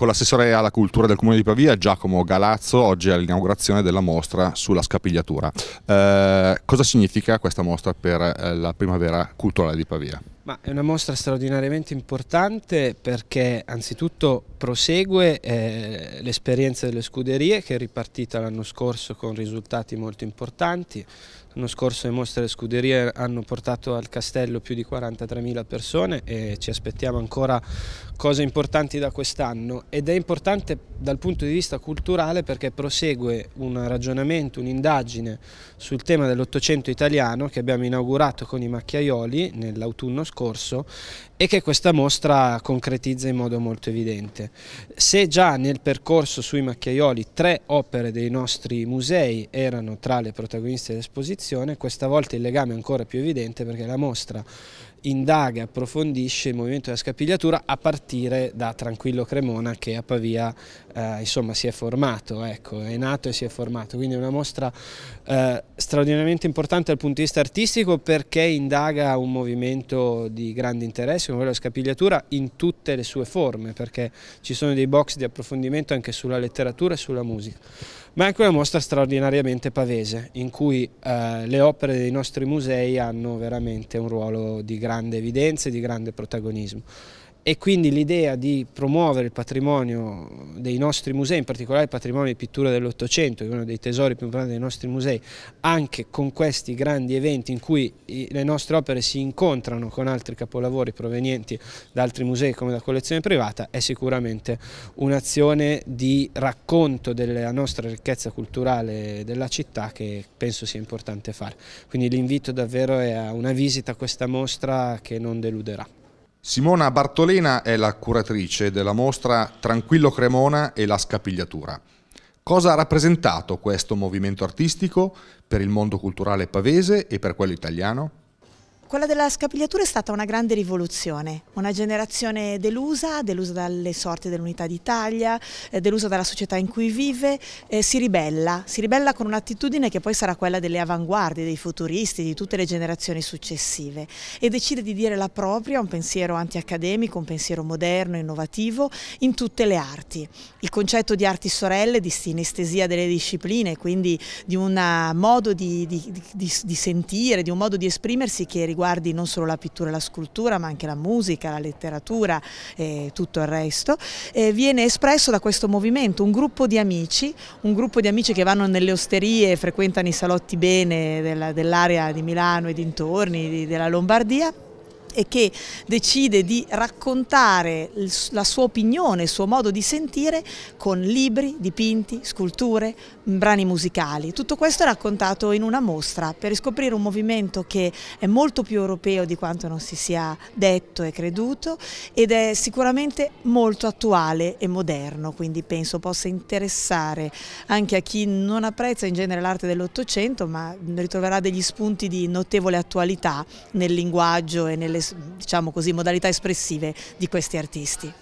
con l'assessore alla cultura del Comune di Pavia, Giacomo Galazzo, oggi all'inaugurazione della mostra sulla scapigliatura. Eh, cosa significa questa mostra per eh, la primavera culturale di Pavia? Ma è una mostra straordinariamente importante perché anzitutto prosegue eh, l'esperienza delle scuderie che è ripartita l'anno scorso con risultati molto importanti. L'anno scorso le mostre delle scuderie hanno portato al castello più di 43.000 persone e ci aspettiamo ancora cose importanti da quest'anno ed è importante dal punto di vista culturale perché prosegue un ragionamento, un'indagine sul tema dell'Ottocento italiano che abbiamo inaugurato con i macchiaioli nell'autunno scorso scorso e che questa mostra concretizza in modo molto evidente. Se già nel percorso sui macchiaioli tre opere dei nostri musei erano tra le protagoniste dell'esposizione, questa volta il legame è ancora più evidente perché la mostra indaga, e approfondisce il movimento della scapigliatura a partire da Tranquillo Cremona che a Pavia eh, insomma, si è formato, ecco, è nato e si è formato, quindi è una mostra eh, straordinariamente importante dal punto di vista artistico perché indaga un movimento di grande interesse come quello della scapigliatura in tutte le sue forme perché ci sono dei box di approfondimento anche sulla letteratura e sulla musica ma è anche una mostra straordinariamente pavese in cui eh, le opere dei nostri musei hanno veramente un ruolo di grande evidenza e di grande protagonismo e quindi l'idea di promuovere il patrimonio dei nostri musei, in particolare il patrimonio di pittura dell'Ottocento, che è uno dei tesori più importanti dei nostri musei, anche con questi grandi eventi in cui le nostre opere si incontrano con altri capolavori provenienti da altri musei come da collezione privata, è sicuramente un'azione di racconto della nostra ricchezza culturale della città che penso sia importante fare. Quindi l'invito davvero è a una visita a questa mostra che non deluderà. Simona Bartolena è la curatrice della mostra Tranquillo Cremona e la scapigliatura. Cosa ha rappresentato questo movimento artistico per il mondo culturale pavese e per quello italiano? Quella della scapigliatura è stata una grande rivoluzione, una generazione delusa, delusa dalle sorti dell'unità d'Italia, eh, delusa dalla società in cui vive, eh, si ribella, si ribella con un'attitudine che poi sarà quella delle avanguardie, dei futuristi, di tutte le generazioni successive e decide di dire la propria, un pensiero antiaccademico, un pensiero moderno, innovativo, in tutte le arti. Il concetto di arti sorelle, di sinestesia delle discipline, quindi di un modo di, di, di, di sentire, di un modo di esprimersi che riguarda riguardi non solo la pittura e la scultura ma anche la musica, la letteratura e eh, tutto il resto, eh, viene espresso da questo movimento, un gruppo di amici, un gruppo di amici che vanno nelle osterie, e frequentano i salotti bene dell'area dell di Milano e dintorni, di, della Lombardia e che decide di raccontare la sua opinione, il suo modo di sentire con libri, dipinti, sculture, brani musicali. Tutto questo è raccontato in una mostra per riscoprire un movimento che è molto più europeo di quanto non si sia detto e creduto ed è sicuramente molto attuale e moderno, quindi penso possa interessare anche a chi non apprezza in genere l'arte dell'Ottocento ma ritroverà degli spunti di notevole attualità nel linguaggio e nelle diciamo così, modalità espressive di questi artisti.